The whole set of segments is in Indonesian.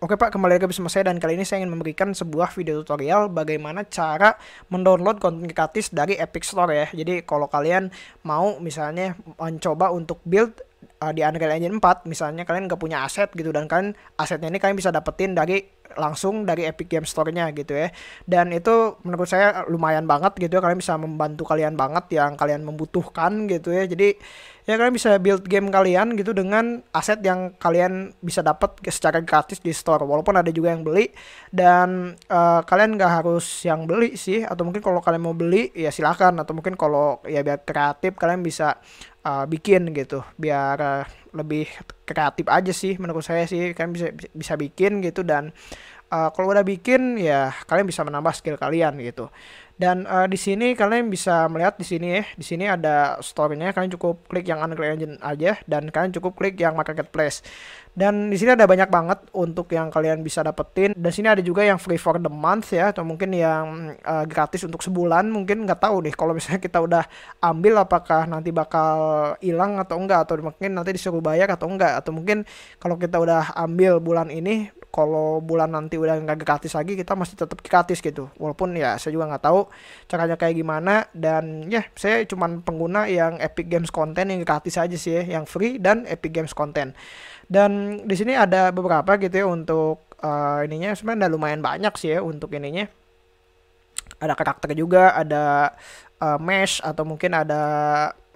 Oke Pak, kembali lagi bersama saya dan kali ini saya ingin memberikan sebuah video tutorial bagaimana cara mendownload konten gratis dari Epic Store ya. Jadi kalau kalian mau misalnya mencoba untuk build uh, di Unreal Engine 4, misalnya kalian gak punya aset gitu dan kalian asetnya ini kalian bisa dapetin dari langsung dari Epic Game Store-nya gitu ya. Dan itu menurut saya lumayan banget gitu ya, kalian bisa membantu kalian banget yang kalian membutuhkan gitu ya. Jadi ya kalian bisa build game kalian gitu dengan aset yang kalian bisa dapat secara gratis di store walaupun ada juga yang beli dan uh, kalian nggak harus yang beli sih atau mungkin kalau kalian mau beli ya silahkan atau mungkin kalau ya biar kreatif kalian bisa uh, bikin gitu biar uh, lebih kreatif aja sih menurut saya sih kalian bisa bisa bikin gitu dan uh, kalau udah bikin ya kalian bisa menambah skill kalian gitu dan uh, di sini kalian bisa melihat di sini ya, di sini ada store-nya. Kalian cukup klik yang Unreal Engine aja dan kalian cukup klik yang marketplace. Dan di sini ada banyak banget untuk yang kalian bisa dapetin. Dan sini ada juga yang free for the month ya atau mungkin yang uh, gratis untuk sebulan. Mungkin nggak tahu deh kalau misalnya kita udah ambil apakah nanti bakal hilang atau enggak atau mungkin nanti disuruh bayar atau enggak atau mungkin kalau kita udah ambil bulan ini kalau bulan nanti udah nggak gratis lagi kita masih tetap gratis gitu walaupun ya saya juga nggak tahu caranya kayak gimana dan ya saya cuma pengguna yang Epic Games konten yang gratis aja sih ya, yang free dan Epic Games konten dan di sini ada beberapa gitu ya untuk uh, ininya sebenarnya lumayan banyak sih ya untuk ininya ada karakter juga ada uh, mesh atau mungkin ada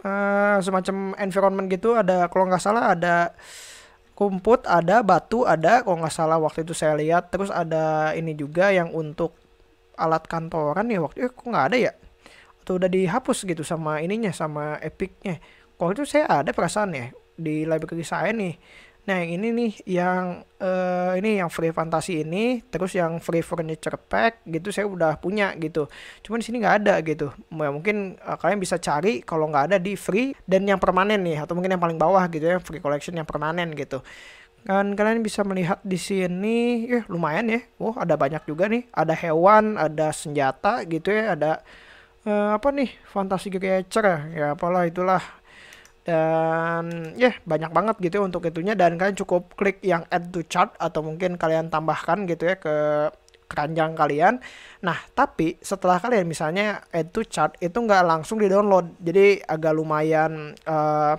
uh, semacam environment gitu ada kalau nggak salah ada kumput ada batu ada kalau nggak salah waktu itu saya lihat terus ada ini juga yang untuk alat kantoran ya waktu itu eh, kok nggak ada ya atau udah dihapus gitu sama ininya sama epicnya kalau itu saya ada perasaan ya di library saya nih Nah yang ini nih yang uh, ini yang free fantasi ini terus yang free furniture pack gitu saya udah punya gitu. Cuman di sini nggak ada gitu. Ya, mungkin uh, kalian bisa cari kalau nggak ada di free dan yang permanen nih atau mungkin yang paling bawah gitu ya free collection yang permanen gitu. Kan kalian bisa melihat di sini ya lumayan ya. Oh ada banyak juga nih. Ada hewan, ada senjata gitu ya, ada uh, apa nih fantasi creature ya, ya apalah itulah dan ya yeah, banyak banget gitu ya untuk itunya dan kalian cukup klik yang add to chart atau mungkin kalian tambahkan gitu ya ke keranjang kalian. Nah, tapi setelah kalian misalnya add to chart itu nggak langsung di download, jadi agak lumayan uh,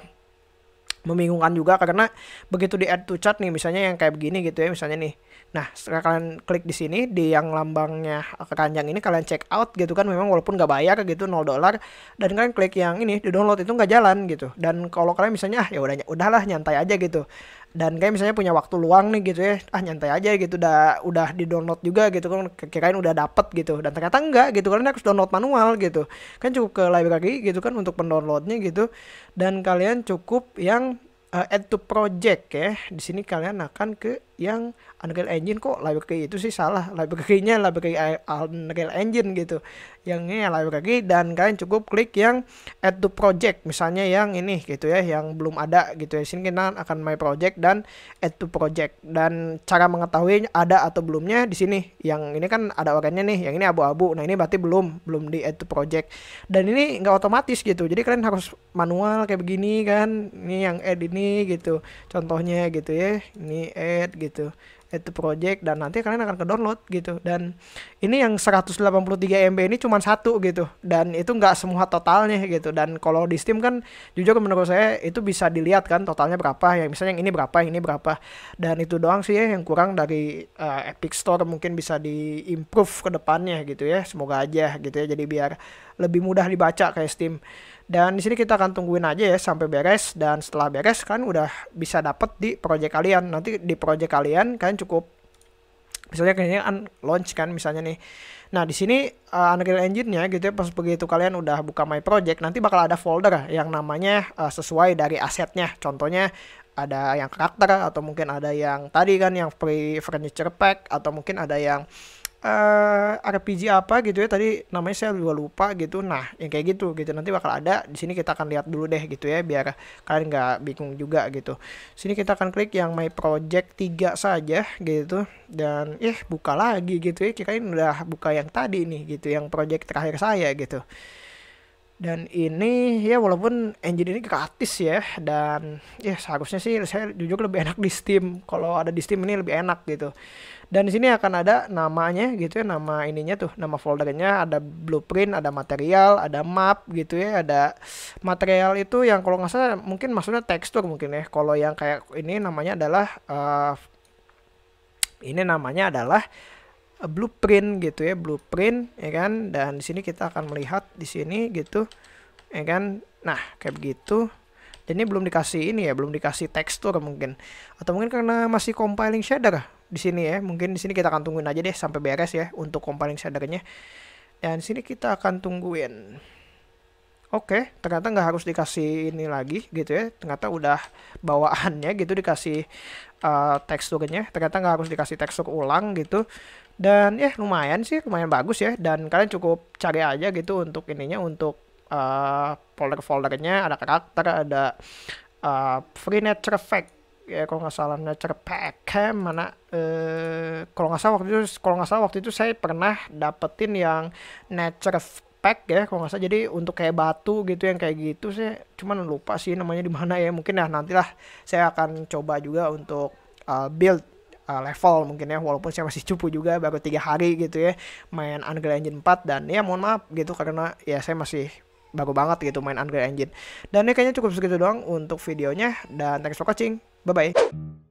membingungkan juga karena begitu di add to chart nih, misalnya yang kayak begini gitu ya, misalnya nih Nah, setelah kalian klik di sini di yang lambangnya keranjang ini kalian check out gitu kan memang walaupun nggak bayar gitu 0 dolar dan kalian klik yang ini di download itu nggak jalan gitu. Dan kalau kalian misalnya ah ya udah udahlah nyantai aja gitu. Dan kalian misalnya punya waktu luang nih gitu ya, ah nyantai aja gitu udah udah di download juga gitu kan kirain udah dapet gitu dan ternyata enggak gitu kalian harus download manual gitu. Kan cukup ke library gitu kan untuk pendownloadnya gitu dan kalian cukup yang uh, add to project ya. Di sini kalian akan ke yang Unreal Engine kok library itu sih salah. Library-nya library eh, Unreal Engine gitu. Yang ini ya library dan kalian cukup klik yang add to project misalnya yang ini gitu ya yang belum ada gitu ya. Di sini kita akan my project dan add to project dan cara mengetahui ada atau belumnya di sini. Yang ini kan ada orangnya nih, yang ini abu-abu. Nah, ini berarti belum belum di add to project. Dan ini enggak otomatis gitu. Jadi kalian harus manual kayak begini kan. Ini yang add ini gitu contohnya gitu ya ini add gitu itu project dan nanti kalian akan ke download gitu dan ini yang 183 MB ini cuma satu gitu dan itu nggak semua totalnya gitu dan kalau di Steam kan jujur menurut saya itu bisa dilihat kan totalnya berapa yang misalnya yang ini berapa yang ini berapa dan itu doang sih ya yang kurang dari uh, Epic Store mungkin bisa improve ke depannya gitu ya semoga aja gitu ya jadi biar lebih mudah dibaca kayak Steam dan di sini kita akan tungguin aja ya sampai beres dan setelah beres kan udah bisa dapet di project kalian. Nanti di project kalian kalian cukup misalnya kayaknya kan launch kan misalnya nih. Nah, di sini uh, Unreal Engine-nya gitu ya pas begitu kalian udah buka My Project nanti bakal ada folder yang namanya uh, sesuai dari asetnya. Contohnya ada yang karakter atau mungkin ada yang tadi kan yang free furniture pack atau mungkin ada yang uh, eh, RPG apa gitu ya tadi namanya saya juga lupa gitu nah yang kayak gitu gitu nanti bakal ada di sini kita akan lihat dulu deh gitu ya biar kalian nggak bingung juga gitu sini kita akan klik yang my project 3 saja gitu dan eh buka lagi gitu ya ini udah buka yang tadi nih gitu yang project terakhir saya gitu dan ini ya walaupun engine ini gratis ya dan ya seharusnya sih saya jujur lebih enak di Steam kalau ada di Steam ini lebih enak gitu dan di sini akan ada namanya gitu ya nama ininya tuh nama foldernya ada blueprint ada material ada map gitu ya ada material itu yang kalau nggak salah mungkin maksudnya tekstur mungkin ya kalau yang kayak ini namanya adalah uh, ini namanya adalah Eh, blueprint gitu ya blueprint ya kan dan di sini kita akan melihat di sini gitu ya kan nah kayak begitu dan ini belum dikasih ini ya belum dikasih tekstur mungkin atau mungkin karena masih compiling shader di sini ya mungkin di sini kita akan tungguin aja deh sampai beres ya untuk compiling shadernya dan di sini kita akan tungguin Oke, okay, ternyata nggak harus dikasih ini lagi gitu ya. Ternyata udah bawaannya gitu dikasih uh, teksturnya. Ternyata nggak harus dikasih tekstur ulang gitu. Dan ya lumayan sih, lumayan bagus ya. Dan kalian cukup cari aja gitu untuk ininya, untuk uh, folder-foldernya. Ada karakter, ada uh, free nature effect ya kalau nggak salah nature pack mana eh, kalau nggak salah waktu itu kalau nggak salah waktu itu saya pernah dapetin yang nature pack ya kalau nggak salah jadi untuk kayak batu gitu yang kayak gitu sih, cuman lupa sih namanya di mana ya mungkin ya nantilah saya akan coba juga untuk uh, build uh, level mungkin ya walaupun saya masih cupu juga baru tiga hari gitu ya main Unreal Engine 4 dan ya mohon maaf gitu karena ya saya masih baru banget gitu main Unreal Engine dan ya kayaknya cukup segitu doang untuk videonya dan thanks for watching bye bye